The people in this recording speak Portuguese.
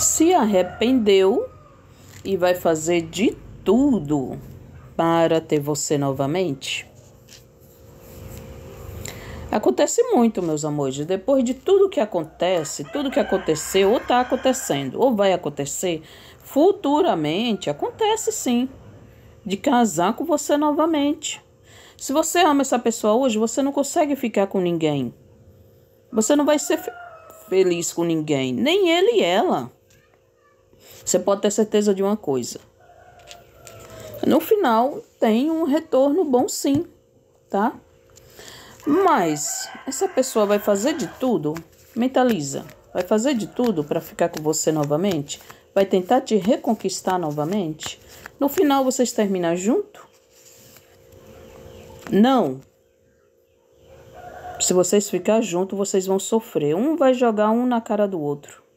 se arrependeu e vai fazer de tudo para ter você novamente. Acontece muito, meus amores. Depois de tudo que acontece, tudo que aconteceu, ou está acontecendo, ou vai acontecer, futuramente acontece sim de casar com você novamente. Se você ama essa pessoa hoje, você não consegue ficar com ninguém. Você não vai ser fe feliz com ninguém, nem ele e ela. Você pode ter certeza de uma coisa. No final tem um retorno bom sim, tá? Mas essa pessoa vai fazer de tudo, mentaliza, vai fazer de tudo para ficar com você novamente, vai tentar te reconquistar novamente. No final vocês terminam junto? Não. Se vocês ficar junto, vocês vão sofrer. Um vai jogar um na cara do outro.